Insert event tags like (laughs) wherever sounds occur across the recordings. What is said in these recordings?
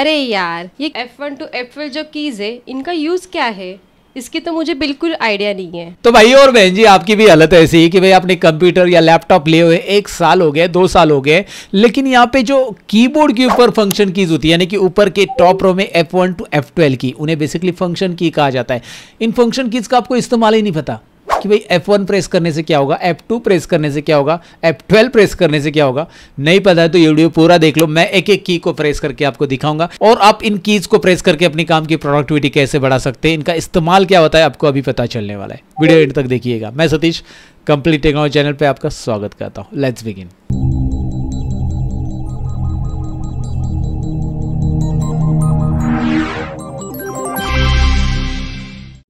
अरे यार ये एफ वन टू एफ जो कीज है इनका यूज क्या है इसकी तो मुझे बिल्कुल आइडिया नहीं है तो भाई और बहन जी आपकी भी हालत ऐसी है कि भाई आपने कंप्यूटर या लैपटॉप लिए हुए एक साल हो गए दो साल हो गए लेकिन यहाँ पे जो कीबोर्ड के ऊपर फंक्शन कीज होती है यानी कि ऊपर के टॉप रो में F one to F twelve की उन्हें बेसिकली फंक्शन की कहा जाता है इन फंक्शन कीज का आपको इस्तेमाल ही नहीं पता कि भाई F1 प्रेस करने से क्या होगा F2 प्रेस करने से क्या होगा F12 प्रेस करने से क्या होगा नहीं पता है तो ये वीडियो पूरा देख लो मैं एक एक की को प्रेस करके आपको दिखाऊंगा और आप इन कीज को प्रेस करके अपने काम की प्रोडक्टिविटी कैसे बढ़ा सकते हैं इनका इस्तेमाल क्या होता है आपको अभी पता चलने वाला है वीडियो एंड तक देखिएगा मैं सतीश कंप्लीट टेक्नोलॉजी चैनल पर आपका स्वागत करता हूँ लेट्स बिगिन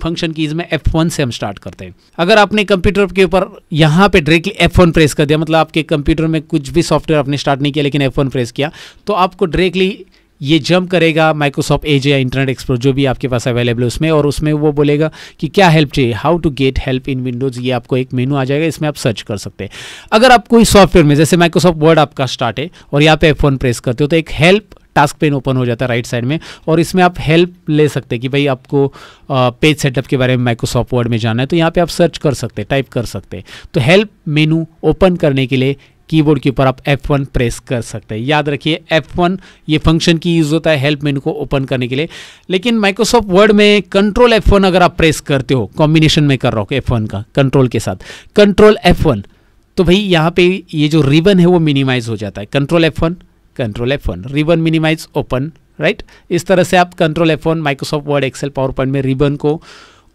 फंक्शन कीज में वन से हम स्टार्ट करते हैं अगर आपने कंप्यूटर के ऊपर यहाँ पे डायरेक्टली एफ वन प्रेस कर दिया मतलब आपके कंप्यूटर में कुछ भी सॉफ्टवेयर आपने स्टार्ट नहीं किया लेकिन एफ वन प्रेस किया तो आपको डायरेक्टली ये जंप करेगा माइक्रोसॉफ्ट एज या इंटरनेट एक्सप्लोर जो भी आपके पास अवेलेबल है उसमें और उसमें वो बोलेगा कि क्या हेल्प चाहिए how to get help in Windows ये आपको एक मेनू आ जाएगा इसमें आप सर्च कर सकते हैं अगर आप कोई सॉफ्टवेयर में जैसे माइक्रोसॉफ्ट वर्ड आपका स्टार्ट है और यहाँ पे एफ प्रेस करते हो तो एक हेल्प टास्क पेन ओपन हो जाता है राइट साइड में और इसमें आप हेल्प ले सकते हैं कि भाई आपको पेज सेटअप के बारे में माइक्रोसॉफ्ट वर्ड में जाना है तो यहाँ पे आप सर्च कर सकते हैं टाइप कर सकते हैं तो हेल्प मेनू ओपन करने के लिए कीबोर्ड के ऊपर आप F1 प्रेस कर सकते हैं याद रखिए F1 ये फंक्शन की यूज़ होता है हेल्प मेनू को ओपन करने के लिए लेकिन माइक्रोसॉफ्ट वर्ड में कंट्रोल F1 अगर आप प्रेस करते हो कॉम्बिनेशन में कर रहा हूँ F1 का कंट्रोल के साथ कंट्रोल F1 तो भाई यहाँ पे ये जो रिबन है वो मिनिमाइज हो जाता है control F1 control F one ribbon minimise open right इस तरह से आप control F one Microsoft Word Excel PowerPoint में रिबन को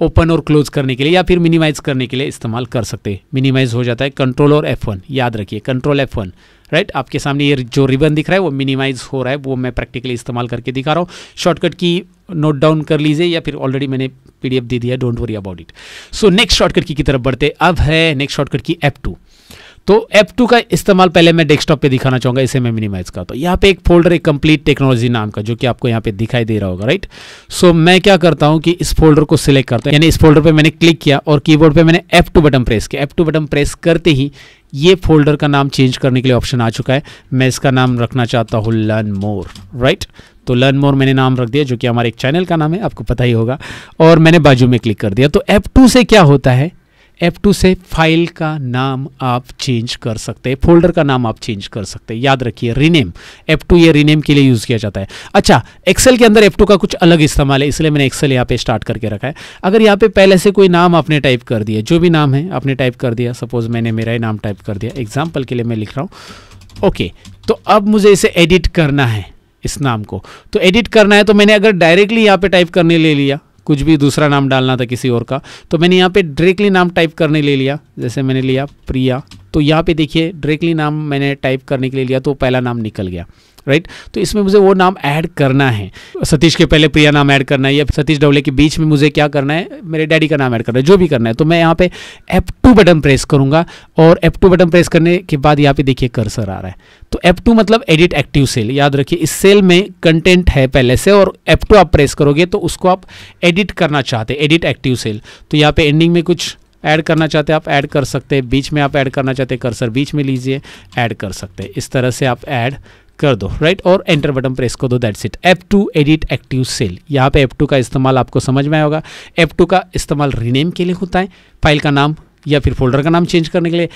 ओपन और क्लोज करने के लिए या फिर मिनिमाइज करने के लिए इस्तेमाल कर सकते हैं मिनिमाइज हो जाता है कंट्रोल और एफ वन याद रखिए कंट्रोल एफ वन राइट आपके सामने ये जो रिबन दिख रहा है वो मिनिमाइज हो रहा है वो मैं प्रैक्टिकली इस्तेमाल करके दिखा रहा हूँ शॉर्टकट की नोट डाउन कर लीजिए या फिर ऑलरेडी मैंने पीडीएफ दे दिया don't worry about it so next shortcut की, तरफ बढ़ते अब है next shortcut key F two तो F2 टू का इस्तेमाल पहले मैं डेस्कटॉप पे दिखाना चाहूँगा इसे मैं मिनिमाइज करता हूँ यहाँ पे एक फोल्डर है कंप्लीट टेक्नोलॉजी नाम का जो कि आपको यहाँ पे दिखाई दे रहा होगा राइट सो so, मैं क्या करता हूँ कि इस फोल्डर को सिलेक्ट करता हूँ यानी इस फोल्डर पर मैंने क्लिक किया और कीबोर्ड पर मैंने एफ टू बटन प्रेस किया एफ टू बटन प्रेस करते ही ये फोल्डर का नाम चेंज करने के लिए ऑप्शन आ चुका है मैं इसका नाम रखना चाहता हूँ लर्न मोर राइट तो लर्न मोर मैंने नाम रख दिया जो कि हमारे एक चैनल का नाम है आपको पता ही होगा और मैंने बाजू में क्लिक कर दिया तो एप टू से क्या होता है F2 से फाइल का नाम आप चेंज कर सकते हैं फोल्डर का नाम आप चेंज कर सकते हैं याद रखिए रीनेम F2 ये रीनेम के लिए यूज़ किया जाता है अच्छा एक्सेल के अंदर F2 का कुछ अलग इस्तेमाल है इसलिए मैंने एक्सेल यहाँ पे स्टार्ट करके रखा है अगर यहाँ पे पहले से कोई नाम आपने टाइप कर दिया जो भी नाम है आपने टाइप कर दिया सपोज मैंने मेरा ही नाम टाइप कर दिया एग्जाम्पल के लिए मैं लिख रहा हूँ ओके तो अब मुझे इसे एडिट करना है इस नाम को तो एडिट करना है तो मैंने अगर डायरेक्टली यहाँ पे टाइप करने ले लिया कुछ भी दूसरा नाम डालना था किसी और का तो मैंने यहाँ पे डायरेक्टली नाम टाइप करने ले लिया जैसे मैंने लिया प्रिया तो यहाँ पे देखिए डायरेक्टली नाम मैंने टाइप करने के लिए लिया तो पहला नाम निकल गया राइट तो इसमें मुझे वो नाम ऐड करना है सतीश के पहले प्रिया नाम ऐड करना है या सतीश डवले के बीच में मुझे क्या करना है मेरे डैडी का नाम ऐड करना है जो भी करना है तो मैं यहाँ पे एप टू बटन प्रेस करूंगा और एप टू बटन प्रेस करने के बाद यहाँ पे देखिए कर्सर आ रहा है तो एप टू मतलब एडिट एक्टिव सेल याद रखिए इस सेल में कंटेंट है पहले से और एप टू आप प्रेस करोगे तो उसको आप एडिट करना चाहते हैं एडिट एक्टिव सेल तो यहाँ पे एंडिंग में कुछ ऐड करना चाहते आप ऐड कर सकते हैं बीच में आप ऐड करना चाहते हैं कर्सर बीच में लीजिए ऐड कर सकते हैं इस तरह से आप ऐड कर दो राइट और एंटर बटन प्रेस कर दो that's it F two edit active cell यहाँ पे एप टू का इस्तेमाल आपको समझ में आया होगा एप टू का इस्तेमाल रीनेम के लिए होता है फाइल का नाम या फिर फोल्डर का नाम चेंज करने के लिए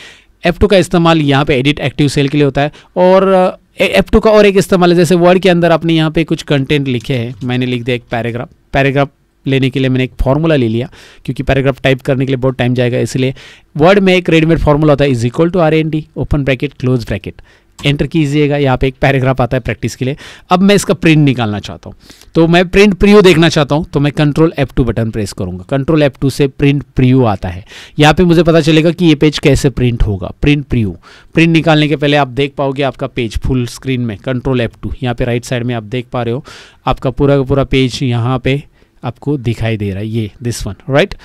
एफ टू का इस्तेमाल यहाँ पे एडिट एक्टिव सेल के लिए होता है और एप टू का और एक इस्तेमाल है जैसे वर्ड के अंदर आपने यहाँ पे कुछ कंटेंट लिखे हैं मैंने लिख दिया एक पैराग्राफ पैराग्राफ लेने के लिए मैंने एक फार्मूला ले लिया क्योंकि पैराग्राफ टाइप करने के लिए बहुत टाइम जाएगा इसलिए वर्ड में एक रेडीमेड फार्मूला होता है is equal to R N D open bracket close bracket enter कीजिएगा यहाँ पे एक पैराग्राफ आता है प्रैक्टिस के लिए अब मैं इसका प्रिंट निकालना चाहता हूँ तो मैं प्रिंट प्रीव्यू देखना चाहता हूँ तो मैं control F two button press करूँगा कंट्रोल एफ टू से प्रिंट प्रीव्यू आता है यहाँ पे मुझे पता चलेगा कि ये पेज कैसे प्रिंट होगा प्रिंट प्रीव्यू प्रिंट निकालने के पहले आप देख पाओगे आपका पेज फुल स्क्रीन में कंट्रोल एफ टू यहाँ पर राइट साइड में आप देख पा रहे हो आपका पूरा का पूरा पेज यहाँ पे आपको दिखाई दे रहा है ये this one right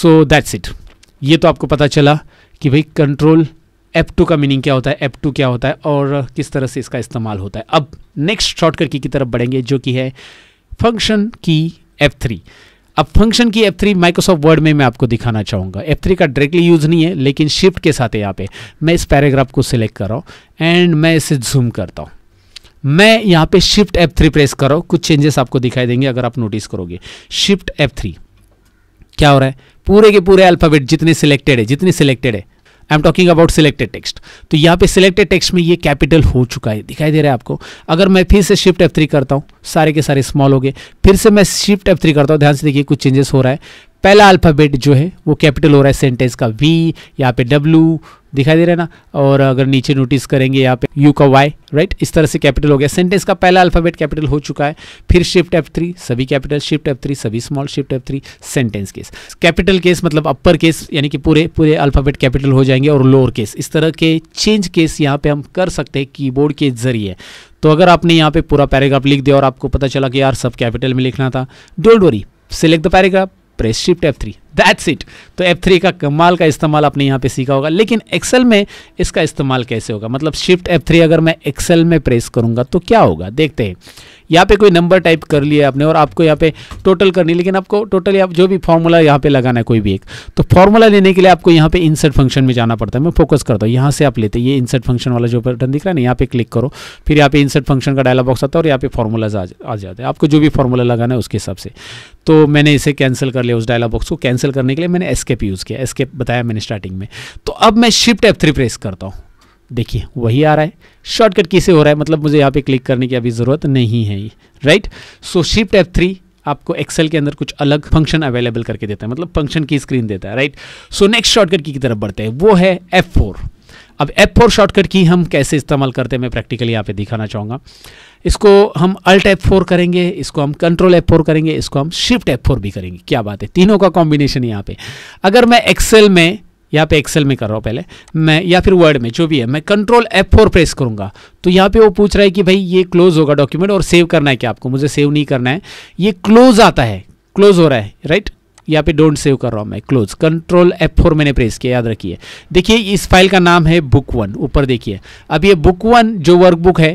so that's it ये तो आपको पता चला कि भाई कंट्रोल एप टू का मीनिंग क्या होता है एप टू क्या होता है और किस तरह से इसका इस्तेमाल होता है अब नेक्स्ट शॉर्ट करके की तरफ बढ़ेंगे जो कि है फंक्शन की एफ थ्री अब function key F three Microsoft Word में मैं आपको दिखाना चाहूँगा एफ थ्री का डायरेक्टली यूज़ नहीं है लेकिन शिफ्ट के साथ यहाँ पे मैं इस पैराग्राफ को सिलेक्ट कर रहा हूँ एंड मैं इसे जूम करता हूँ मैं यहाँ पे शिफ्ट एफ थ्री प्रेस कर रहा हूँ कुछ चेंजेस आपको दिखाई देंगे अगर आप नोटिस करोगे शिफ्ट एफ थ्री क्या हो रहा है पूरे के पूरे अल्फ़ाबेट जितने सिलेक्टेड है जितने सिलेक्टेड है I am talking about selected text तो यहाँ पे सिलेक्टेड टेक्स्ट में ये कैपिटल हो चुका है दिखाई दे रहा है आपको अगर मैं फिर से शिफ्ट एफ थ्री करता हूँ सारे के सारे स्मॉल हो गए फिर से मैं शिफ्ट एफ थ्री करता हूँ ध्यान से देखिए कुछ चेंजेस हो रहा है पहला अल्फ़ाबेट जो है वो कैपिटल हो रहा है सेंटेंस का वी यहाँ पे डब्ल्यू दिखाई दे रहा है ना और अगर नीचे नोटिस करेंगे यहाँ पे यू का वाई राइट इस तरह से कैपिटल हो गया सेंटेंस का पहला अल्फ़ाबेट कैपिटल हो चुका है फिर शिफ्ट एफ थ्री सभी कैपिटल शिफ्ट एफ थ्री सभी small shift F three sentence case capital case मतलब अपर केस यानी कि पूरे पूरे अल्फ़ाबेट कैपिटल हो जाएंगे और लोअर केस इस तरह के चेंज केस यहाँ पे हम कर सकते हैं कीबोर्ड के जरिए तो अगर आपने यहाँ पे पूरा पैराग्राफ लिख दिया और आपको पता चला कि यार सब कैपिटल में लिखना था don't worry select the paragraph press shift F three that's it तो एफ थ्री का कमाल का इस्तेमाल आपने यहाँ पे सीखा होगा लेकिन एक्सेल में इसका इस्तेमाल कैसे होगा मतलब शिफ्ट एफ थ्री अगर मैं एक्सेल में प्रेस करूँगा तो क्या होगा देखते हैं यहाँ पे कोई नंबर टाइप कर लिया आपने और आपको यहाँ पे टोटल करनी लेकिन आपको टोटल आप जो भी फॉर्मूला यहाँ पे लगाना है कोई भी एक तो फॉर्मूला लेने के लिए आपको यहाँ पे इंसर्ट फंक्शन में जाना पड़ता है मैं फोकस करता हूँ यहाँ से आप लेते ये इंसर्ट फंक्शन वाला जो बटन दिख रहा है ना यहाँ पे क्लिक करो फिर यहाँ पे इंसर्ट फंक्शन का डायलॉग बॉक्स आता है और यहाँ पे फॉर्मूलाज आ जाते हैं आपको जो भी फॉर्मूला लगाना है उसके हिसाब से तो मैंने इसे कैंसिल कर लिया उस डायलॉग बॉक्स को कैंसिल कैंसिल करने के लिए मैंने एस्केप यूज़ किया एस्केप बताया मैंने स्टार्टिंग में तो अब मैं शिफ्ट एफ थ्री प्रेस करता हूँ देखिए वही आ रहा है शॉर्टकट की हो रहा है मतलब मुझे यहाँ पे क्लिक करने की अभी ज़रूरत नहीं है right so shift F three आपको एक्सेल के अंदर कुछ अलग फंक्शन अवेलेबल करके देता है मतलब फंक्शन की स्क्रीन देता है राइट सो नेक्स्ट शॉर्टकट की तरफ बढ़ते हैं वो है एफ फोर अब एप फोर शॉर्टकट की हम कैसे इस्तेमाल करते हैं मैं प्रैक्टिकली यहाँ पे दिखाना चाहूँगा इसको हम अल्ट एप फोर करेंगे इसको हम कंट्रोल एप फोर करेंगे इसको हम शिफ्ट एप फोर भी करेंगे क्या बात है तीनों का कॉम्बिनेशन यहाँ पे अगर मैं एक्सेल में यहाँ पे एक्सेल में कर रहा हूँ पहले मैं या फिर वर्ड में जो भी है मैं कंट्रोल एफ फोर प्रेस करूँगा तो यहाँ पे वो पूछ रहा है कि भाई ये क्लोज होगा डॉक्यूमेंट और सेव करना है क्या आपको मुझे सेव नहीं करना है ये क्लोज आता है क्लोज हो रहा है राइट यहाँ पे डोंट सेव कर रहा हूँ मैं क्लोज कंट्रोल एफ फोर मैंने प्रेस किया याद रखिए देखिए इस फाइल का नाम है बुक वन ऊपर देखिए अब ये बुक वन जो वर्कबुक है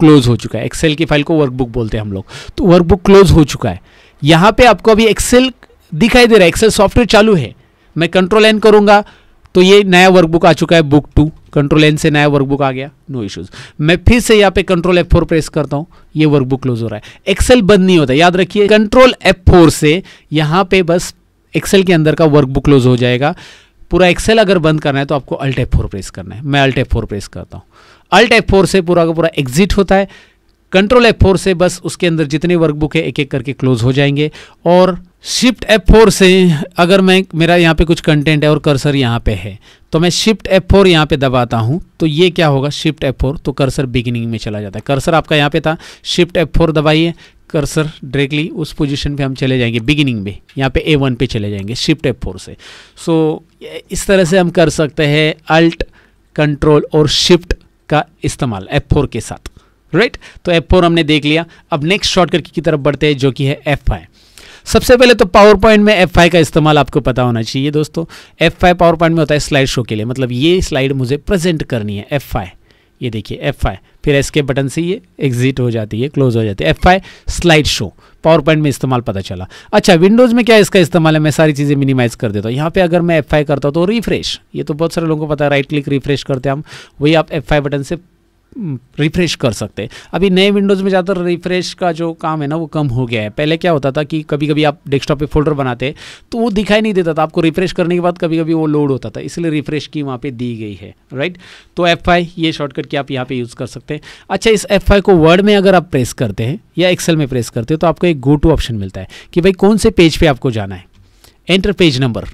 क्लोज हो चुका है एक्सेल की फाइल को वर्कबुक बोलते हैं हम लोग तो वर्कबुक क्लोज हो चुका है यहाँ पे आपको अभी एक्सेल दिखाई दे रहा है एक्सेल सॉफ्टवेयर चालू है मैं कंट्रोल एन करूँगा तो ये नया वर्कबुक आ चुका है बुक टू कंट्रोल एन से नया वर्कबुक आ गया नो no इश्यूज मैं फिर से यहाँ पे कंट्रोल एफ फोर प्रेस करता हूँ ये वर्कबुक क्लोज हो रहा है एक्सेल बंद नहीं होता याद रखिए कंट्रोल एफ फोर से यहाँ पे बस एक्सेल के अंदर का वर्कबुक क्लोज हो जाएगा पूरा एक्सेल अगर बंद करना है तो आपको अल्ट एफ फोर प्रेस करना है मैं अल्ट एफ फोर प्रेस करता हूँ अल्ट एफ फोर से पूरा का पूरा एग्जिट होता है कंट्रोल एफ फोर से बस उसके अंदर जितने वर्कबुक है एक एक करके क्लोज हो जाएंगे और शिफ्ट एफ फोर से अगर मैं मेरा यहाँ पे कुछ कंटेंट है और कर्सर यहाँ पे है तो मैं शिफ्ट एफ फोर यहाँ पे दबाता हूँ तो ये क्या होगा शिफ्ट एफ फोर तो कर्सर बिगिनिंग में चला जाता है कर्सर आपका यहाँ पे था शिफ्ट एफ फोर दबाइए कर्सर डायरेक्टली उस पोजीशन पे हम चले जाएंगे बिगिनिंग में यहाँ पे ए वन पे चले जाएंगे शिफ्ट एफ फोर से सो so, इस तरह से हम कर सकते हैं अल्ट कंट्रोल और शिफ्ट का इस्तेमाल एफ फोर के साथ राइट right? तो एफ फोर हमने देख लिया अब नेक्स्ट शॉर्टकट की तरफ बढ़ते हैं जो कि है एफ फाइव सबसे पहले तो पावर पॉइंट में एफ का इस्तेमाल आपको पता होना चाहिए दोस्तों एफ पावर पॉइंट में होता है स्लाइड शो के लिए मतलब ये स्लाइड मुझे प्रेजेंट करनी है एफ ये देखिए एफ फिर एस के बटन से ये एग्जिट हो जाती है क्लोज हो जाती है F slide show PowerPoint में इस्तेमाल पता चला अच्छा विंडोज़ में क्या इसका इस्तेमाल है मैं सारी चीज़ें मिनिमाइज कर देता हूँ यहाँ पे अगर मैं एफ करता हूँ तो रिफ्रेश ये तो बहुत सारे लोगों को पता है राइट क्लिक रिफ्रेश करते हैं हम वही आप एफ बटन से रिफ़्रेश कर सकते हैं अभी नए विंडोज़ में ज़्यादातर रिफ़्रेश का जो काम है ना वो कम हो गया है पहले क्या होता था कि कभी कभी आप डेस्कटॉप पे फोल्डर बनाते तो वो दिखाई नहीं देता था आपको रिफ़्रेश करने के बाद कभी कभी वो लोड होता था इसलिए रिफ़्रेश की वहाँ पर दी गई है राइट तो एफ ये शॉर्टकट की आप यहाँ पर यूज़ कर सकते हैं अच्छा इस एफ को वर्ड में अगर आप प्रेस करते हैं या एक्सेल में प्रेस करते हो तो आपको एक गो टू ऑप्शन मिलता है कि भाई कौन से पेज पर आपको जाना है enter page number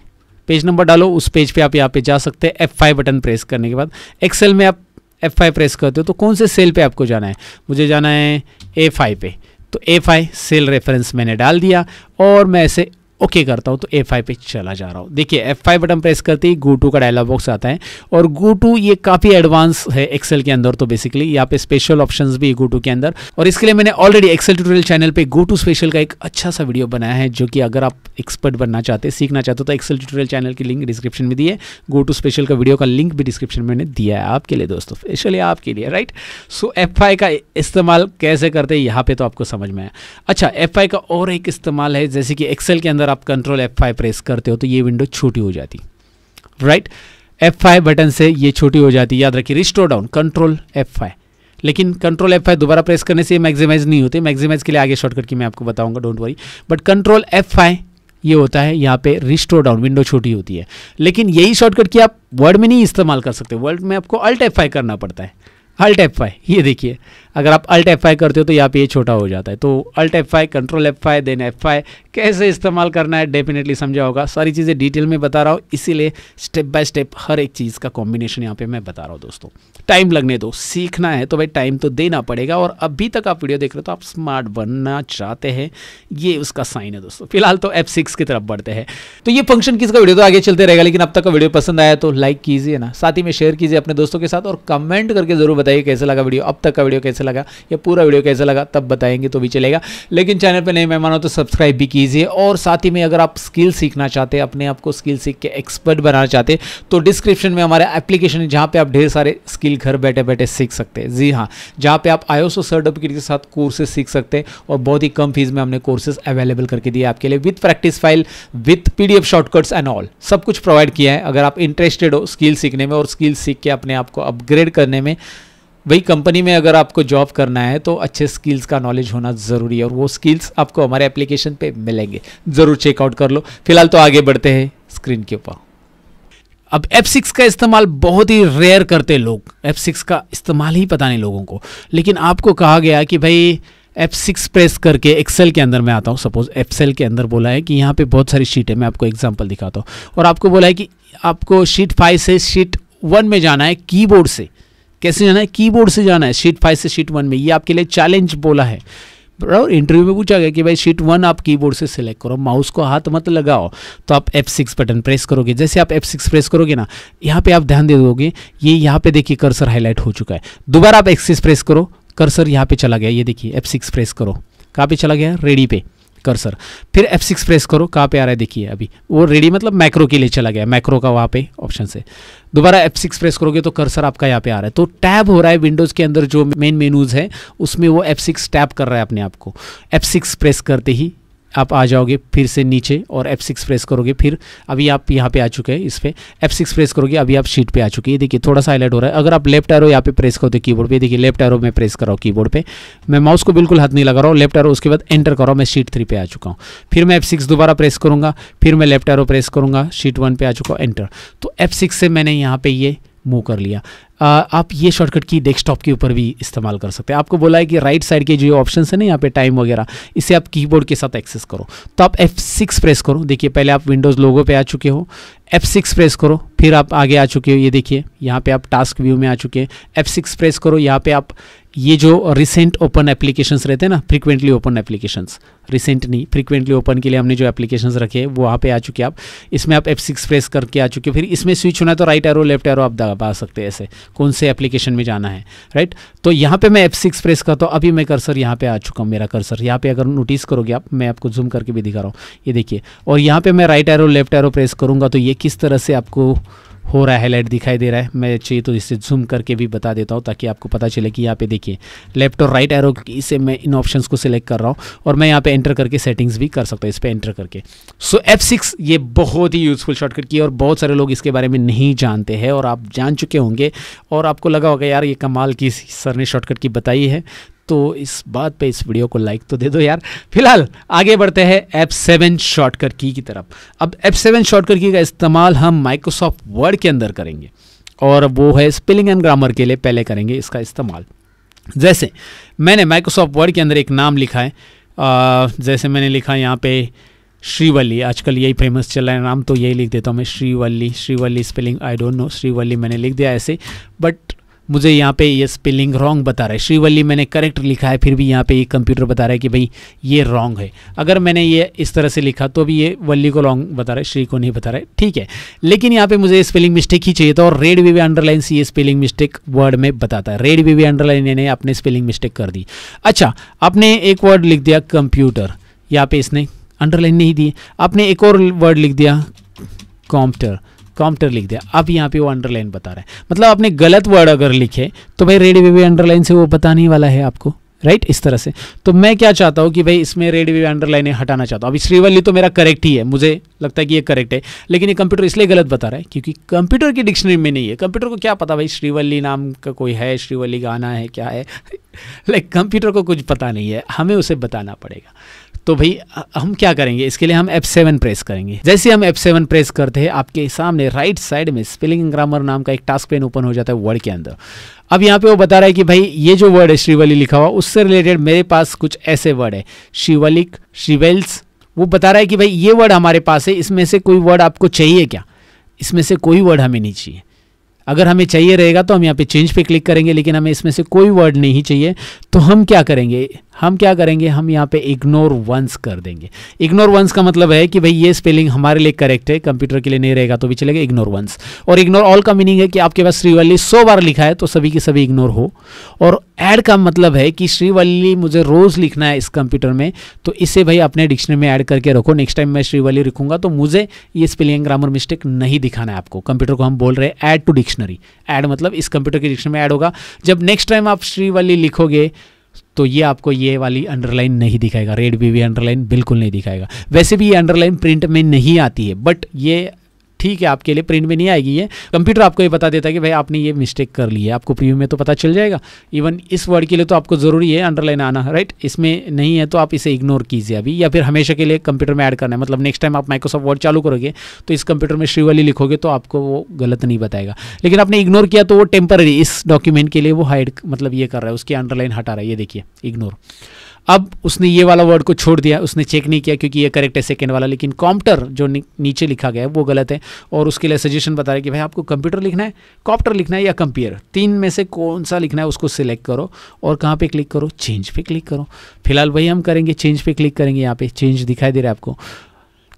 page number डालो उस पेज पे आप यहाँ पे जा सकते हैं F5 बटन प्रेस करने के बाद एक्सेल में आप एफ प्रेस करते हो तो कौन से सेल पे आपको जाना है मुझे जाना है ए पे तो ए सेल रेफरेंस मैंने डाल दिया और मैं ऐसे ओके okay करता हूँ तो एफ पे चला जा रहा हूँ देखिए एफ बटन प्रेस करते ही गो टू का डायलॉग बॉक्स आता है और गो टू ये काफ़ी एडवांस है एक्सेल के अंदर तो बेसिकली यहाँ पे स्पेशल ऑप्शन भी गो टू के अंदर और इसके लिए मैंने ऑलरेडी एक्सेल ट्यूटोरियल चैनल पर गो टू स्पेशल का एक अच्छा सा वीडियो बनाया है जो कि अगर आप एक्सपर्ट बनना चाहते सीखना चाहते हो तो एक्सेल ट्यूटोरियल चैनल की लिंक डिस्क्रिप्शन में दी है गो टू स्पेशल का वीडियो का लिंक भी डिस्क्रिप्शन में दिया है आपके लिए दोस्तों स्पेशली आपके लिए राइट सो एफ का इस्तेमाल कैसे करते हैं यहाँ पे तो आपको समझ में आया अच्छा एफ का और एक इस्तेमाल है जैसे कि एक्सेल के अंदर आप कंट्रोल एफ फाइव प्रेस करते हो तो ये विंडो छोटी हो जाती राइट एफ फाइव बटन से ये छोटी हो जाती याद रखिए restore down control F five लेकिन कंट्रोल एफ फाइव दोबारा प्रेस करने से मैक्सिमाइज नहीं होते मैक्सिमाइज के लिए आगे शॉर्टकट की मैं आपको बताऊंगा don't worry but control F five ये होता है यहाँ पे रिस्टोर डाउन विंडो छोटी होती है लेकिन यही शॉर्टकट की आप वर्ड में नहीं इस्तेमाल कर सकते वर्ड में आपको अल्ट एफ फाइव करना पड़ता है अल्ट एफ फाइव ये देखिए अगर आप अल्ट एफ करते हो तो यहाँ पे ये छोटा हो जाता है तो alt F control F then F कैसे इस्तेमाल करना है डेफिनेटली समझा होगा सारी चीज़ें डिटेल में बता रहा हूँ इसीलिए स्टेप बाय स्टेप हर एक चीज़ का कॉम्बिनेशन यहाँ पे मैं बता रहा हूँ दोस्तों टाइम लगने दो सीखना है तो भाई टाइम तो देना पड़ेगा और अभी तक आप वीडियो देख रहे हो तो आप स्मार्ट बनना चाहते हैं ये उसका साइन है दोस्तों फिलहाल तो एफ सिक्स की तरफ बढ़ते हैं तो ये फंक्शन किसका वीडियो तो आगे चलते रहेगा लेकिन अब तक का वीडियो पसंद आया तो लाइक कीजिए ना साथ ही में शेयर कीजिए अपने दोस्तों के साथ और कमेंट करके जरूर बताइए कैसे लगा वीडियो अब तक का वीडियो कैसे कैसा लगा या पूरा वीडियो कैसा लगा तब बताएंगे तो भी चलेगा लेकिन चैनल पर नए मेहमान हो तो सब्सक्राइब भी कीजिए और साथ ही में अगर आप स्किल सीखना चाहते हैं अपने आप को स्किल सीख के एक्सपर्ट बनाना चाहते तो डिस्क्रिप्शन में हमारे एप्लीकेशन है जहाँ पर आप ढेर सारे स्किल घर बैठे बैठे सीख सकते हैं जी हाँ जहाँ पर आप आयोसो सर्टिफिकेट के साथ कोर्सेज सीख सकते हैं और बहुत ही कम फीस में हमने कोर्सेज अवेलेबल करके दिए आपके लिए with practice file with P shortcuts and all सब कुछ प्रोवाइड किया है अगर आप इंटरेस्टेड हो स्किल सीखने में और स्किल सीख के अपने आप को अपग्रेड करने में वही कंपनी में अगर आपको जॉब करना है तो अच्छे स्किल्स का नॉलेज होना ज़रूरी है और वो स्किल्स आपको हमारे एप्लीकेशन पे मिलेंगे ज़रूर चेकआउट कर लो फिलहाल तो आगे बढ़ते हैं स्क्रीन के ऊपर अब F6 का इस्तेमाल बहुत ही रेयर करते लोग F6 का इस्तेमाल ही पता नहीं लोगों को लेकिन आपको कहा गया कि भाई F6 प्रेस करके एक्सेल के अंदर मैं आता हूँ सपोज एक्सेल के अंदर बोला है कि यहाँ पे बहुत सारी शीट है मैं आपको एग्जांपल दिखाता हूँ और आपको बोला है कि आपको शीट फाइव से शीट वन में जाना है कीबोर्ड से कैसे जाना है कीबोर्ड से जाना है शीट फाइव से शीट वन में ये आपके लिए चैलेंज बोला है और इंटरव्यू में पूछा गया कि भाई शीट वन आप कीबोर्ड से सिलेक्ट करो माउस को हाथ मत लगाओ तो आप एफ सिक्स बटन प्रेस करोगे जैसे आप एफ सिक्स प्रेस करोगे ना यहाँ पे आप ध्यान दे दोगे ये यहाँ पे देखिए कर्सर हाईलाइट हो चुका है दोबारा आप एक्सिस प्रेस करो कर्सर यहाँ पे चला गया ये देखिए एफ सिक्स प्रेस करो कहाँ पे चला गया रेडी पे कर्सर फिर एफ सिक्स प्रेस करो कहाँ पे आ रहा है देखिए अभी वो रेडी मतलब मैक्रो के लिए चला गया मैक्रो का वहाँ पे ऑप्शन से दोबारा एफ सिक्स प्रेस करोगे तो कर्सर आपका यहाँ पे आ रहा है तो टैब हो रहा है विंडोज़ के अंदर जो मेन मेनूज़ है उसमें वो एफ सिक्स टैप कर रहा है अपने आप को एफ सिक्स प्रेस करते ही आप आ जाओगे फिर से नीचे और F6 प्रेस करोगे फिर अभी आप यहाँ पे आ चुके हैं इस पर सिक्स प्रेस करोगे अभी आप शीट पे आ चुके हैं देखिए थोड़ा सा हाईलाइट हो रहा है अगर आप लेफ्ट एरो यहाँ पे प्रेस करते हो कीबोर्ड पे देखिए लेफ्ट एरो मैं प्रेस कर रहा हूँ कीबोर्ड पे मैं माउस को बिल्कुल हाथ नहीं लगा रहा हूँ लेफ्ट एरो उसके बाद एंटर करो मैं शीट थ्री पे आ चुका हूँ फिर मैं एफ दोबारा प्रेस करूँगा फिर मैं लेफ्ट एरो प्रेस करूँगा शीट वन पर आ चुका हूँ एंटर तो एफ से मैंने यहाँ पे ये मूव कर लिया आ, आप ये शॉर्टकट की डेस्कटॉप के ऊपर भी इस्तेमाल कर सकते हैं आपको बोला है कि राइट साइड के जो ऑप्शन है ना यहाँ पे टाइम वगैरह इसे आप कीबोर्ड के साथ एक्सेस करो तो आप F6 प्रेस करो देखिए पहले आप विंडोज़ लोगो पे आ चुके हो F6 प्रेस करो फिर आप आगे आ चुके हो ये देखिए यहाँ पे आप टास्क व्यू में आ चुके हैं F6 प्रेस करो यहाँ पे आप ये जो रिसेंट ओपन एप्लीकेशंस रहते हैं ना फ्रीक्वेंटली ओपन एप्लीकेशंस रिसेंट नहीं फ्रीक्वेंटली ओपन के लिए हमने जो एप्लीकेशंस रखे हैं वो वहाँ पे आ चुके आप इसमें आप एफ सिक्स प्रेस करके आ चुके फिर इसमें स्विच होना तो राइट एरो लेफ्ट एरो आप दबा सकते हैं ऐसे कौन से एप्लीकेशन में जाना है राइट तो यहाँ पर मैं एफ सिक्स प्रेस करता हूँ अभी मैं कर्सर यहाँ पर आ चुका हूँ मेरा कर्सर यहाँ पर अगर नोटिस करोगे आप मैं आपको जूम करके भी दिखा रहा हूँ ये देखिए और यहाँ पर मैं right arrow left arrow press करूँगा तो ये किस तरह से आपको हो रहा है हाईलाइट दिखाई दे रहा है मैं चाहिए तो इसे जूम करके भी बता देता हूँ ताकि आपको पता चले कि यहाँ पे देखिए लेफ्ट और राइट एरो इसे मैं इन ऑप्शंस को सिलेक्ट कर रहा हूँ और मैं यहाँ पे एंटर करके सेटिंग्स भी कर सकता हूँ इस पर एंटर करके सो एफ सिक्स ये बहुत ही यूज़फुल शॉर्टकट की और बहुत सारे लोग इसके बारे में नहीं जानते हैं और आप जान चुके होंगे और आपको लगा होगा यार ये कमाल की सर ने शॉर्टकट की बताई है तो इस बात पे इस वीडियो को लाइक तो दे दो यार फिलहाल आगे बढ़ते हैं एप सेवन शॉर्टकट की की तरफ अब एप सेवन शॉर्टकट की का इस्तेमाल हम माइक्रोसॉफ्ट वर्ड के अंदर करेंगे और वो है स्पेलिंग एंड ग्रामर के लिए पहले करेंगे इसका इस्तेमाल जैसे मैंने माइक्रोसॉफ्ट वर्ड के अंदर एक नाम लिखा है आ, जैसे मैंने लिखा यहाँ पे श्रीवल्ली आजकल यही फेमस चल रहा है नाम तो यही लिख देता हूँ मैं Srivalli Srivalli spelling I don't know Srivalli मैंने लिख दिया ऐसे बट मुझे यहाँ पे ये स्पेलिंग रॉन्ग बता रहा है श्रीवल्ली मैंने करेक्ट लिखा है फिर भी यहाँ पे ये कंप्यूटर बता रहा है कि भाई ये रॉन्ग है अगर मैंने ये इस तरह से लिखा तो भी ये वल्ली को रॉन्ग बता रहा है श्री को नहीं बता रहा है ठीक है लेकिन यहाँ पे मुझे स्पेलिंग मिस्टेक ही चाहिए था और रेड वी अंडरलाइन ये स्पेलिंग मिस्टेक वर्ड में बताता है रेड वी अंडरलाइन ने अपने स्पेलिंग मिस्टेक कर दी अच्छा आपने एक वर्ड लिख दिया कंप्यूटर यहाँ पे इसने अंडरलाइन नहीं दी आपने एक और वर्ड लिख दिया कॉम्प्यूटर प्रॉम्प्टर लिख दिया अब यहाँ पे वो अंडरलाइन बता रहा है मतलब आपने गलत वर्ड अगर लिखे तो भाई रेड वेवी अंडरलाइन से वो बताने वाला है आपको राइट इस तरह से तो मैं क्या चाहता हूँ कि भाई इसमें रेड वेव अंडरलाइन हटाना चाहता हूँ अभी श्रीवल्ली तो मेरा करेक्ट ही है मुझे लगता है कि ये करेक्ट है लेकिन ये कंप्यूटर इसलिए गलत बता रहा है क्योंकि कंप्यूटर की डिक्शनरी में नहीं है कंप्यूटर को क्या पता भाई श्रीवल्ली नाम का कोई है श्रीवल्ली गाना है क्या है लाइक (laughs) कंप्यूटर को कुछ पता नहीं है हमें उसे बताना पड़ेगा तो भाई हम क्या करेंगे इसके लिए हम एफ सेवन प्रेस करेंगे जैसे हम एफ सेवन प्रेस करते हैं आपके सामने राइट साइड में स्पेलिंग ग्रामर नाम का एक टास्क पेन ओपन हो जाता है वर्ड के अंदर अब यहाँ पे वो बता रहा है कि भाई ये जो वर्ड है श्रीवली लिखा हुआ उससे रिलेटेड मेरे पास कुछ ऐसे वर्ड है शिवलिक शिवेल्स वो बता रहा है कि भाई ये वर्ड हमारे पास है इसमें से कोई वर्ड आपको चाहिए क्या इसमें से कोई वर्ड हमें नहीं चाहिए अगर हमें चाहिए रहेगा तो हम यहाँ पे चेंज पे क्लिक करेंगे लेकिन हमें इसमें से कोई वर्ड नहीं चाहिए तो हम क्या करेंगे हम क्या करेंगे हम यहाँ पे इग्नोर वंस कर देंगे इग्नोर वंस का मतलब है कि भाई ये स्पेलिंग हमारे लिए करेक्ट है कंप्यूटर के लिए नहीं रहेगा तो भी चलेगा इग्नोर वंस और इग्नोर ऑल का मीनिंग है कि आपके पास श्रीवल्ली सौ बार लिखा है तो सभी के सभी इग्नोर हो और ऐड का मतलब है कि श्रीवल्ली मुझे रोज़ लिखना है इस कंप्यूटर में तो इसे भाई अपने डिक्शनरी में ऐड करके रखो नेक्स्ट टाइम मैं श्रीवल्ली लिखूंगा तो मुझे ये स्पेलिंग ग्रामर मिस्टेक नहीं दिखाना है आपको कंप्यूटर को हम बोल रहे हैं ऐड टू डिक्शनरी ऐड मतलब इस कंप्यूटर की डिक्शनरी में ऐड होगा जब नेक्स्ट टाइम आप श्रीवल्ली लिखोगे तो ये आपको ये वाली अंडरलाइन नहीं दिखाएगा रेड बीवी अंडरलाइन बिल्कुल नहीं दिखाएगा वैसे भी ये अंडरलाइन प्रिंट में नहीं आती है बट ये ठीक है आपके लिए प्रिंट में नहीं आएगी ये कंप्यूटर आपको ये बता देता है कि भाई आपने ये मिस्टेक कर ली है आपको प्रीव्यू में तो पता चल जाएगा इवन इस वर्ड के लिए तो आपको ज़रूरी है अंडरलाइन आना राइट इसमें नहीं है तो आप इसे इग्नोर कीजिए अभी या फिर हमेशा के लिए कंप्यूटर में ऐड करना है मतलब नेक्स्ट टाइम आप माइक्रोसॉफ्ट वर्ड चालू करोगे तो इस कंप्यूटर में श्रीवली लिखोगे तो आपको वो गलत नहीं बताएगा लेकिन आपने इग्नोर किया तो वो टेम्पररी इस डॉक्यूमेंट के लिए वो हाइड मतलब ये कर रहा है उसकी अंडरलाइन हटा रहा है ये देखिए इग्नोर अब उसने ये वाला वर्ड को छोड़ दिया उसने चेक नहीं किया क्योंकि ये करेक्ट है सेकेंड वाला लेकिन कॉम्प्टर जो नीचे लिखा गया है वो गलत है और उसके लिए सजेशन बता रहे कि भाई आपको कंप्यूटर लिखना है कॉप्टर लिखना है या कंपेयर तीन में से कौन सा लिखना है उसको सिलेक्ट करो और कहाँ पर क्लिक करो चेंज पर क्लिक करो फिलहाल वही हम करेंगे चेंज पर क्लिक करेंगे यहाँ पर चेंज दिखाई दे रहा है आपको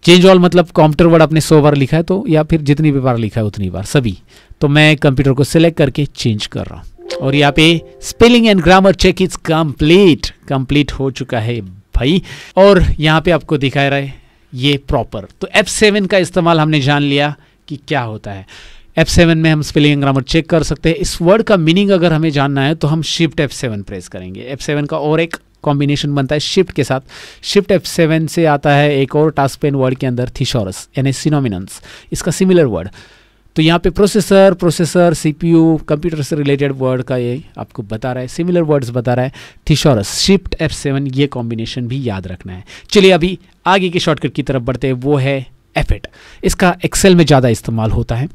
चेंज ऑल मतलब कॉम्प्यूटर वर्ड आपने सौ बार लिखा है तो या फिर जितनी भी बार लिखा है उतनी बार सभी तो मैं कंप्यूटर को सिलेक्ट करके चेंज कर रहा हूँ और यहाँ पे spelling and grammar check is complete complete हो चुका है भाई और यहाँ पे आपको दिखाई रहा है ये प्रॉपर तो F7 का इस्तेमाल हमने जान लिया कि क्या होता है F7 में हम स्पेलिंग ग्रामर चेक कर सकते हैं इस वर्ड का मीनिंग अगर हमें जानना है तो हम शिफ्ट F7 प्रेस करेंगे F7 का और एक कॉम्बिनेशन बनता है शिफ्ट के साथ शिफ्ट F7 से आता है एक और टास्क पेन वर्ड के अंदर थीशोरस यानी सिनोमिनस इसका सिमिलर वर्ड तो यहाँ पे प्रोसेसर प्रोसेसर सीपीयू कंप्यूटर से रिलेटेड वर्ड का ये आपको बता रहा है सिमिलर वर्ड्स बता रहा है थिशोरस शिफ्ट एफ सेवन ये कॉम्बिनेशन भी याद रखना है चलिए अभी आगे के शॉर्टकट की तरफ बढ़ते हैं वो है एफ इसका एक्सेल में ज़्यादा इस्तेमाल होता है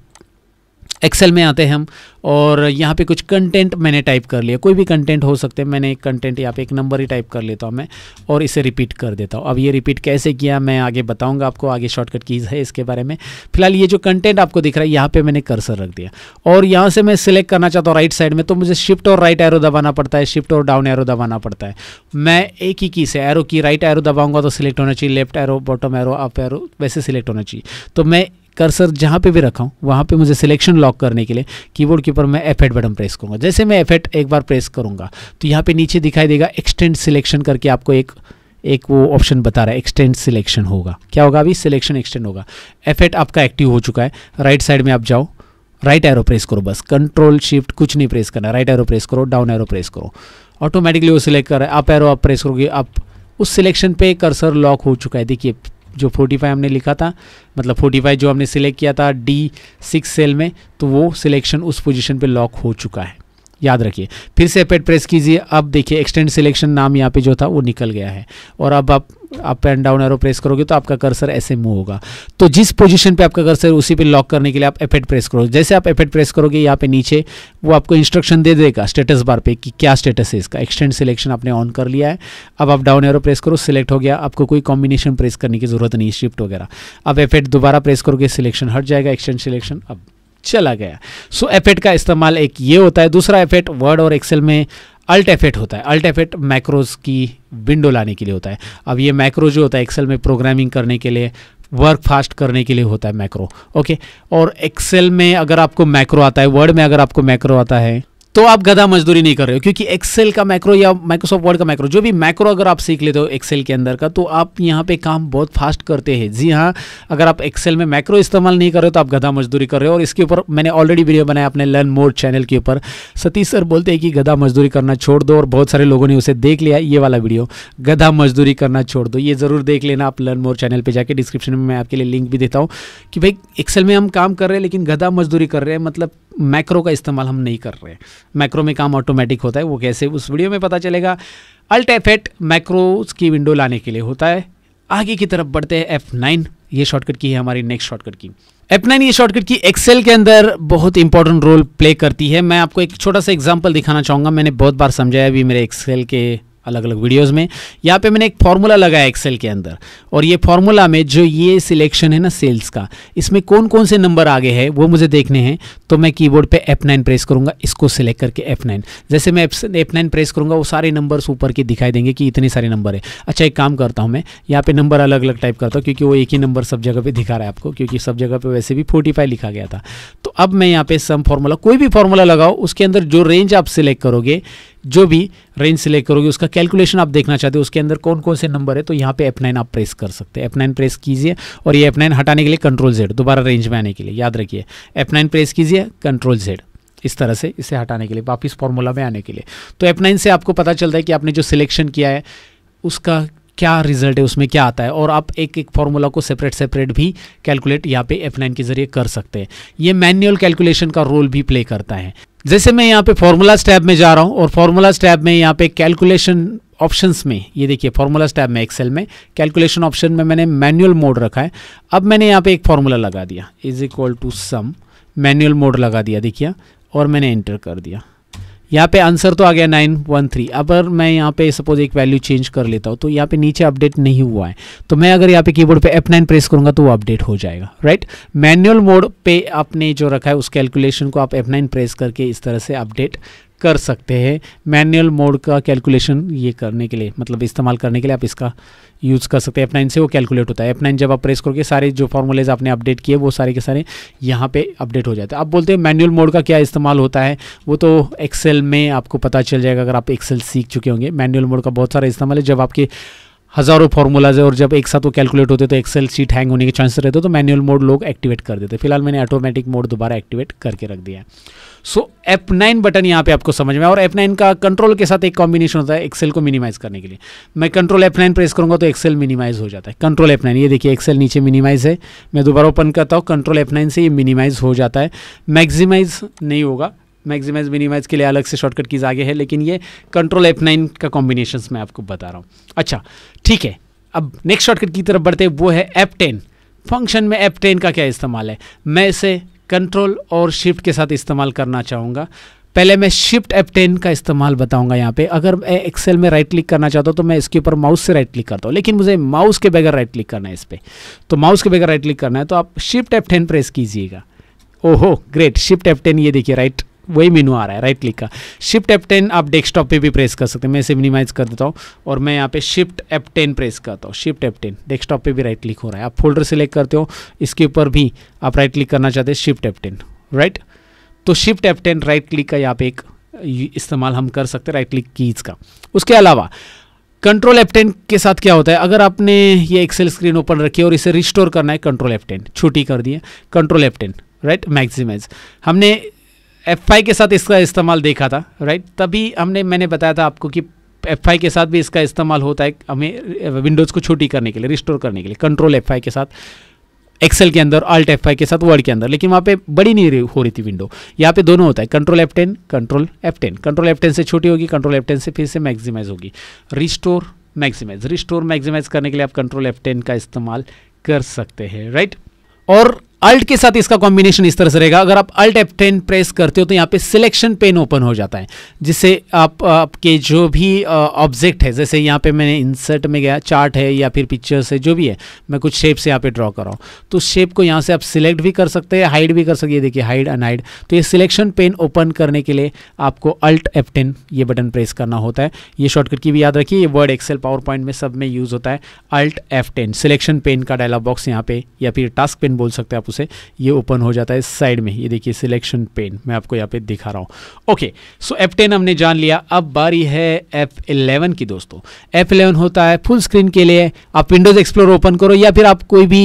एक्सेल में आते हैं हम और यहाँ पे कुछ कंटेंट मैंने टाइप कर लिया कोई भी कंटेंट हो सकते हैं मैंने एक कंटेंट यहाँ पे एक नंबर ही टाइप कर लेता हूँ मैं और इसे रिपीट कर देता हूँ अब ये रिपीट कैसे किया मैं आगे बताऊँगा आपको आगे शॉर्टकट कीज़ है इसके बारे में फिलहाल ये जो कंटेंट आपको दिख रहा है यहाँ पर मैंने कर्सर रख दिया और यहाँ से मैं सिलेक्ट करना चाहता हूँ राइट साइड में तो मुझे शिफ्ट और राइट एरो दबाना पड़ता है शिफ्ट और डाउन एरो दबाना पड़ता है मैं एक ही की से एरो की राइट एरो दबाऊँगा तो सिलेक्ट होना चाहिए left arrow bottom arrow up arrow वैसे सिलेक्ट होना चाहिए तो मैं कर्सर जहाँ पे भी रखा हूँ वहाँ पे मुझे सिलेक्शन लॉक करने के लिए कीबोर्ड के ऊपर मैं एफ बटन प्रेस करूँगा जैसे मैं एफ एक बार प्रेस करूँगा तो यहाँ पे नीचे दिखाई देगा एक्सटेंड सिलेक्शन करके आपको एक एक वो ऑप्शन बता रहा है एक्सटेंड सिलेक्शन होगा क्या होगा अभी सिलेक्शन एक्सटेंड होगा एफ आपका एक्टिव हो चुका है राइट साइड में आप जाओ राइट एरो प्रेस करो बस कंट्रोल शिफ्ट कुछ नहीं प्रेस करना राइट एरो प्रेस करो डाउन एरो प्रेस करो ऑटोमेटिकली वो सिलेक्ट कर रहा है आप एरो आप प्रेस करोगे आप उस सिलेक्शन पे कर्सर लॉक हो चुका है देखिए जो 45 हमने लिखा था मतलब 45 जो हमने सिलेक्ट किया था डी सिक्स सेल में तो वो सिलेक्शन उस पोजीशन पे लॉक हो चुका है याद रखिए फिर से पेड प्रेस कीजिए अब देखिए एक्सटेंड सिलेक्शन नाम यहाँ पे जो था वो निकल गया है और अब आप आप एंड डाउन एरो प्रेस करोगे तो आपका कर्सर ऐसे मूव होगा तो जिस पोजीशन पे आपका कर्सर उसी पे लॉक करने के लिए आप एफेट प्रेस करोगे जैसे आप एफेट प्रेस करोगे यहाँ पे नीचे वो आपको इंस्ट्रक्शन दे देगा स्टेटस बार पे कि क्या स्टेटस है इसका एक्सटेंड सिलेक्शन आपने ऑन कर लिया है अब आप डाउन एरो प्रेस करो सिलेक्ट हो गया आपको कोई कॉम्बिनेशन प्रेस करने की जरूरत नहीं शिफ्ट वगैरह अब एफेट दोबारा प्रेस करोगे सिलेक्शन हट जाएगा एक्सटेंड सिलेक्शन अब चला गया सो so, एफेट का इस्तेमाल एक ये होता है दूसरा एफेट वर्ड और एक्सेल में अल्ट एफेट होता है अल्ट एफेट मैक्रोज की विंडो लाने के लिए होता है अब ये मैक्रो जो होता है एक्सेल में प्रोग्रामिंग करने के लिए वर्क फास्ट करने के लिए होता है मैक्रो ओके और एक्सेल में अगर आपको मैक्रो आता है वर्ड में अगर आपको मैक्रो आता है तो आप गधा मजदूरी नहीं कर रहे हो क्योंकि एक्सेल का मैक्रो या माइक्रोसॉफ्ट वर्ड का मैक्रो जो भी मैक्रो अगर आप सीख लेते हो एक्सेल के अंदर का तो आप यहाँ पे काम बहुत फास्ट करते हैं जी हाँ अगर आप एक्सेल में मैक्रो इस्तेमाल नहीं कर रहे हो तो आप गधा मजदूरी कर रहे हो और इसके ऊपर मैंने ऑलरेडी वीडियो बनाया अपने लर्न मोड चैनल के ऊपर सतीश सर बोलते हैं कि गधा मजदूरी करना छोड़ दो और बहुत सारे लोगों ने उसे देख लिया ये वाला वीडियो गधा मजदूरी करना छोड़ दो ये ज़रूर देख लेना आप लर्न मोर चैनल पर जाकर डिस्क्रिप्शन में मैं आपके लिए लिंक भी देता हूँ कि भाई एक्सेल में हम काम कर रहे हैं लेकिन गधा मजदूरी कर रहे हैं मतलब मैक्रो का इस्तेमाल हम नहीं कर रहे हैं मैक्रो में काम ऑटोमेटिक होता है वो कैसे उस वीडियो में पता चलेगा अल्ट एफ एट मैक्रोज की विंडो लाने के लिए होता है आगे की तरफ बढ़ते हैं एफ नाइन ये शॉर्टकट की है हमारी next shortcut key F nine ये शॉर्टकट की एक्सेल के अंदर बहुत इंपॉर्टेंट रोल प्ले करती है मैं आपको एक छोटा सा एग्जाम्पल दिखाना चाहूँगा मैंने बहुत बार समझाया अभी मेरे एक्सेल के अलग अलग वीडियोस में यहाँ पे मैंने एक फार्मूला लगाया एक्सेल के अंदर और ये फार्मूला में जो ये सिलेक्शन है ना सेल्स का इसमें कौन कौन से नंबर आगे है वो मुझे देखने हैं तो मैं कीबोर्ड पे F9 प्रेस करूँगा इसको सिलेक्ट करके F9 जैसे मैं F9 प्रेस करूँगा वो सारे नंबर्स ऊपर के दिखाई देंगे कि इतने सारे नंबर है अच्छा एक काम करता हूँ मैं यहाँ पर नंबर अलग अलग टाइप करता हूँ क्योंकि वो एक ही नंबर सब जगह पर दिखा रहा है आपको क्योंकि सब जगह पर वैसे भी फोर्टी लिखा गया था तो अब मैं यहाँ पर सम फार्मूला कोई भी फार्मूला लगाओ उसके अंदर जो रेंज आप सिलेक्ट करोगे जो भी रेंज सिलेक्ट करोगे उसका कैलकुलेशन आप देखना चाहते हो उसके अंदर कौन कौन से नंबर है तो यहाँ पे एफ आप प्रेस कर सकते हैं एफ प्रेस कीजिए और ये एफ हटाने के लिए कंट्रोल जेड दोबारा रेंज में आने के लिए याद रखिए एफ प्रेस कीजिए कंट्रोल जेड इस तरह से इसे हटाने के लिए वापिस फॉर्मूला में आने के लिए तो एफ से आपको पता चलता है कि आपने जो सिलेक्शन किया है उसका क्या रिजल्ट है उसमें क्या आता है और आप एक एक फार्मूला को सेपरेट सेपरेट भी कैलकुलेट यहाँ पे F9 के ज़रिए कर सकते हैं ये मैनुअल कैलकुलेशन का रोल भी प्ले करता है जैसे मैं यहाँ पे फार्मूलाज टैब में जा रहा हूँ और फार्मूलाज टैब में यहाँ पे कैलकुलेशन ऑप्शंस में ये देखिए फार्मूलाज टैब में एक्सेल में कैलकुलेशन ऑप्शन में मैंने मैनुअल मोड रखा है अब मैंने यहाँ पे एक फार्मूला लगा दिया is equal to sum manual mode लगा दिया देखिए और मैंने एंटर कर दिया यहाँ पे आंसर तो आ गया नाइन वन थ्री अगर मैं यहाँ पे सपोज एक वैल्यू चेंज कर लेता हूँ तो यहाँ पे नीचे अपडेट नहीं हुआ है तो मैं अगर यहाँ पे कीबोर्ड पे F9 प्रेस करूँगा तो वो अपडेट हो जाएगा राइट मैनुअल मोड पे आपने जो रखा है उस कैलकुलेशन को आप F9 प्रेस करके इस तरह से अपडेट कर सकते हैं मैनुअल मोड का कैलकुलेशन ये करने के लिए मतलब इस्तेमाल करने के लिए आप इसका यूज़ कर सकते हैं एफ नाइन से वो कैलकुलेट होता है एफ नाइन जब आप प्रेस करके सारे जो फॉर्मूलेज आपने अपडेट किए वो सारे के सारे यहाँ पे अपडेट हो जाते हैं आप बोलते हैं मैनुअल मोड का क्या इस्तेमाल होता है वो तो एक्सेल में आपको पता चल जाएगा अगर आप एक्सेल सीख चुके होंगे मैनुअल मोड का बहुत सारा इस्तेमाल है जब आपके हज़ारों फॉर्मूलाज है और जब एक साथ वो कैलकुलेट होते तो एक्सेल सीट हैंग होने के चांसेस रहते तो मैनुअल मोड लोग एक्टिवेट कर देते फिलहाल मैंने ऑटोमेटिक मोड दोबारा एक्टिवेट करके रख दिया सो एफ नाइन बटन यहाँ पे आपको समझ में और एफ नाइन का कंट्रोल के साथ एक कॉम्बिनेशन होता है एक्सेल को मिनिमाइज करने के लिए मैं कंट्रोल एफ नाइन प्रेस करूँगा तो एक्सेल मिनिमाइज हो जाता है कंट्रोल एफ नाइन ये देखिए एक्सेल नीचे मिनिमाइज है मैं दोबारा ओपन करता हूँ कंट्रोल एफ नाइन से ये मिनिमाइज हो जाता है मैक्सिमाइज नहीं होगा मैक्सिमाइज मिनिमाइज के लिए अलग से शॉर्टकट कीज आगे है लेकिन ये कंट्रोल एफ नाइन का कॉम्बिनेशन मैं आपको बता रहा हूँ अच्छा ठीक है अब नेक्स्ट शॉर्टकट की तरफ बढ़ते वो है एफ टेन फंक्शन में एफ टेन का क्या इस्तेमाल है मैं इसे कंट्रोल और शिफ्ट के साथ इस्तेमाल करना चाहूँगा पहले मैं शिफ्ट एफ टेन का इस्तेमाल बताऊंगा यहाँ पे अगर मैं एक्सेल में राइट क्लिक करना चाहता हूँ तो मैं इसके ऊपर माउस से राइट क्लिक करता हूँ लेकिन मुझे माउस के बगैर राइट क्लिक करना है इस पर तो माउस के बगैर राइट क्लिक करना है तो आप शिफ्ट एफ टेन प्रेस कीजिएगा ओहो ग्रेट शिफ्ट एफ टेन ये देखिए राइट वही मेनू आ रहा है राइट क्लिक का शिफ्ट एप टेन आप डेस्कटॉप पे भी प्रेस कर सकते हैं मैं इसे मिनिमाइज कर देता हूँ और मैं यहाँ पे शिफ्ट एप टेन प्रेस करता हूँ शिफ्ट एप टेन डेस्कटॉप पे भी राइट क्लिक हो रहा है आप फोल्डर सेलेक्ट करते हो इसके ऊपर भी आप राइट क्लिक करना चाहते हैं शिफ्ट एप टेन राइट तो shift F ten right click का यहाँ पे एक इस्तेमाल हम कर सकते हैं राइट क्लिक कीज़ का उसके अलावा कंट्रोल एफ टेन के साथ क्या होता है अगर आपने ये एक्सेल स्क्रीन ओपन रखी है और इसे रिस्टोर करना है कंट्रोल एफ टेन छोटी कर दिए control F ten right maximize हमने एफ के साथ इसका इस्तेमाल देखा था राइट तभी हमने मैंने बताया था आपको कि एफ के साथ भी इसका इस्तेमाल होता है हमें विंडोज़ को छोटी करने के लिए रिस्टोर करने के लिए कंट्रोल एफ के साथ एक्सेल के अंदर आल्ट एफ के साथ वर्ड के अंदर लेकिन वहाँ पे बड़ी नहीं हो रही थी विंडो यहाँ पे दोनों होता है control F ten control F ten control F ten से छोटी होगी कंट्रोल एफ टेन से फिर से मैक्सिमाइज होगी रिस्टोर मैक्सिमाइज रिस्टोर मैक्सिमाइज करने के लिए आप कंट्रोल एफ टेन का इस्तेमाल कर सकते हैं राइट और अल्ट के साथ इसका कॉम्बिनेशन इस तरह से रहेगा अगर आप अल्ट एफ टेन प्रेस करते हो तो यहाँ पे सिलेक्शन पेन ओपन हो जाता है जिससे आप आपके जो भी ऑब्जेक्ट है जैसे यहाँ पे मैंने इंसर्ट में गया चार्ट है या फिर पिक्चर्स है जो भी है मैं कुछ शेप से यहाँ पे ड्रॉ कर रहा हूँ तो शेप को यहाँ से आप सिलेक्ट भी कर सकते हैं हाइड भी कर सकते हैं देखिए हाइड अन हाइड तो ये सिलेक्शन पेन ओपन करने के लिए आपको अल्ट एफ टेन ये बटन प्रेस करना होता है ये शॉर्टकट की भी याद रखिए ये वर्ड एक्सेल पावर पॉइंट में सब में यूज़ होता है alt F ten selection pane का डायलॉग बॉक्स यहाँ पे या फिर टास्क पेन बोल सकते हैं आप आप उसे ये ओपन हो जाता है साइड में ये देखिए सिलेक्शन पेन मैं आपको यहाँ पे दिखा रहा हूँ ओके सो एफ टेन हमने जान लिया अब बारी है एफ इलेवन की दोस्तों एफ इलेवन होता है फुल स्क्रीन के लिए आप विंडोज़ एक्सप्लोर ओपन करो या फिर आप कोई भी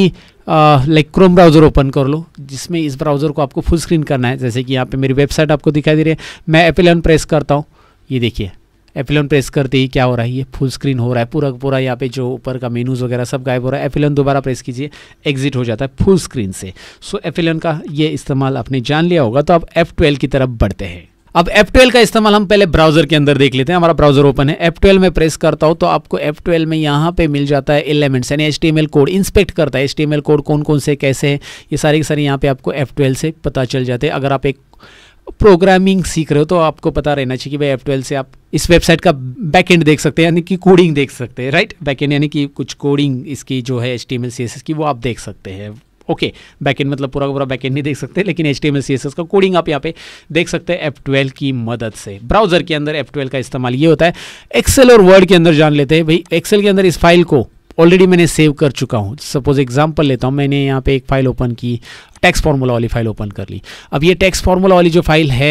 लाइक क्रोम ब्राउज़र ओपन कर लो जिसमें इस ब्राउज़र को आपको फुल स्क्रीन करना है जैसे कि यहाँ पर मेरी वेबसाइट आपको दिखाई दे रही है मैं एफ इलेवन प्रेस करता हूँ ये देखिए एफिलोन प्रेस करते ही क्या हो रहा है ये फुल स्क्रीन हो रहा है पूरा पूरा यहाँ पे जो ऊपर का मेनूज़ वगैरह सब गायब हो रहा है एफिलोन दोबारा प्रेस कीजिए एग्जिट हो जाता है फुल स्क्रीन से सो एफिलन का ये इस्तेमाल आपने जान लिया होगा तो आप एफ की तरफ बढ़ते हैं अब F12 का इस्तेमाल हम पहले ब्राउजर के अंदर देख लेते हैं हमारा ब्राउजर ओपन है F12 में प्रेस करता हूं तो आपको F12 में यहाँ पे मिल जाता है एलिमेंट्स यानी HTML कोड इंस्पेक्ट करता है HTML कोड कौन कौन से कैसे है ये सारे के सारे यहाँ पे आपको F12 से पता चल जाते हैं अगर आप एक प्रोग्रामिंग सीख रहे हो तो आपको पता रहना चाहिए कि भाई एफ ट्वेल्व से आप इस वेबसाइट का बैक एंड देख सकते हैं यानी कि कोडिंग देख सकते हैं राइट बैकएंड यानी कि कुछ कोडिंग इसकी जो है H T M L C S S की वो आप देख सकते हैं ओके बैक एंड मतलब पूरा पूरा बैकएंड नहीं देख सकते लेकिन H T M L C S S का कोडिंग आप यहाँ पे देख सकते हैं एफ ट्वेल्व की मदद से ब्राउजर के अंदर एफ ट्वेल्व का इस्तेमाल ये होता है एक्सेल और वर्ड के अंदर जान लेते हैं भाई एक्सेल के अंदर इस फाइल को ऑलरेडी मैंने सेव कर चुका हूँ सपोज एग्जाम्पल लेता हूँ मैंने यहाँ पे एक फाइल ओपन की टैक्स फार्मूला वाली फाइल ओपन कर ली अब ये टैक्स फार्मूला वाली जो फाइल है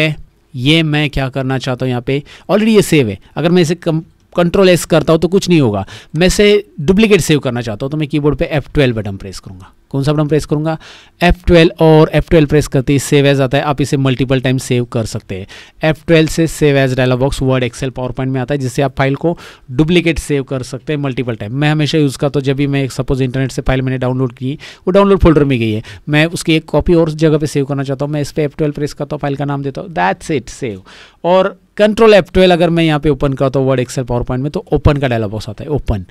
ये मैं क्या करना चाहता हूँ यहाँ पे ऑलरेडी ये सेव है अगर मैं इसे कंट्रोल एस करता हूँ तो कुछ नहीं होगा मैं इसे डुप्लीकेट सेव करना चाहता हूँ तो मैं कीबोर्ड पे F12 बटन प्रेस करूँगा कौन सा बटन प्रेस करूंगा F12 और F12 प्रेस करते ही सेव एज आता है आप इसे मल्टीपल टाइम सेव कर सकते हैं F12 से save as dialog box Word Excel PowerPoint में आता है जिससे आप फाइल को डुप्लीकेट सेव कर सकते हैं मल्टीपल टाइम मैं हमेशा यूज़ करता हूँ जब भी मैं सपोज इंटरनेट से फाइल मैंने डाउनलोड की वो डाउनलोड फोल्डर में गई है मैं उसकी एक कॉपी और जगह पर सेव करना चाहता हूँ मैं इस पर एफ प्रेस करता हूँ फाइल का नाम देता हूँ दैट्स इट सेव और कंट्रोल एफ ट्वेल्व अगर मैं यहाँ पे ओपन करता हूँ वर्ड एक्सेल पावर पॉइंट में तो ओपन का डायलॉग बॉक्स आता है ओपन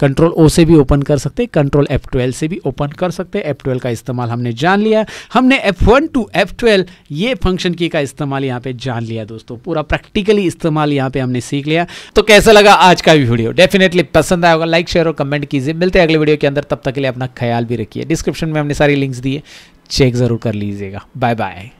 कंट्रोल ओ से भी ओपन कर सकते हैं कंट्रोल एफ ट्वेल्व से भी ओपन कर सकते हैं एफ ट्वेल्व का इस्तेमाल हमने जान लिया हमने F one to F twelve ये फंक्शन की का इस्तेमाल यहाँ पे जान लिया दोस्तों पूरा प्रैक्टिकली इस्तेमाल यहाँ पे हमने सीख लिया तो कैसा लगा आज का वीडियो डेफिनेटली पसंद आया होगा लाइक शेयर और कमेंट कीजिए मिलते हैं अगले वीडियो के अंदर तब तक के लिए अपना ख्याल भी रखिए डिस्क्रिप्शन में हमने सारी लिंक्स दिए चेक ज़रूर कर लीजिएगा बाय बाय